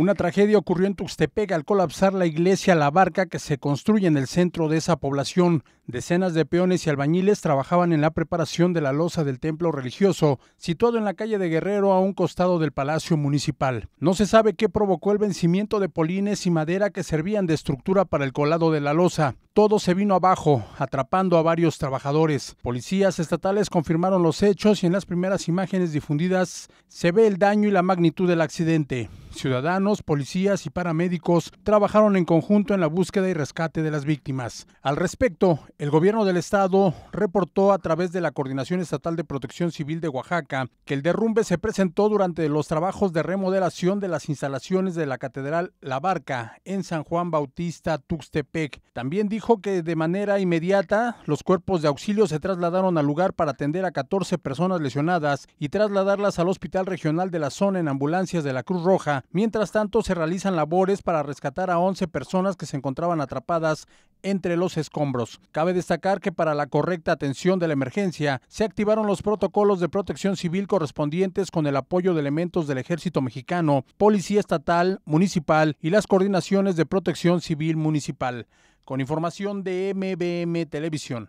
Una tragedia ocurrió en Tuxtepec al colapsar la iglesia La Barca que se construye en el centro de esa población. Decenas de peones y albañiles trabajaban en la preparación de la losa del templo religioso, situado en la calle de Guerrero a un costado del Palacio Municipal. No se sabe qué provocó el vencimiento de polines y madera que servían de estructura para el colado de la losa. Todo se vino abajo, atrapando a varios trabajadores. Policías estatales confirmaron los hechos y en las primeras imágenes difundidas se ve el daño y la magnitud del accidente. Ciudadanos, policías y paramédicos trabajaron en conjunto en la búsqueda y rescate de las víctimas. Al respecto, el gobierno del estado reportó a través de la Coordinación Estatal de Protección Civil de Oaxaca que el derrumbe se presentó durante los trabajos de remodelación de las instalaciones de la Catedral La Barca en San Juan Bautista, Tuxtepec. También dijo que de manera inmediata los cuerpos de auxilio se trasladaron al lugar para atender a 14 personas lesionadas y trasladarlas al Hospital Regional de la Zona en ambulancias de la Cruz Roja Mientras tanto, se realizan labores para rescatar a 11 personas que se encontraban atrapadas entre los escombros. Cabe destacar que para la correcta atención de la emergencia se activaron los protocolos de protección civil correspondientes con el apoyo de elementos del ejército mexicano, policía estatal, municipal y las coordinaciones de protección civil municipal. Con información de MBM Televisión.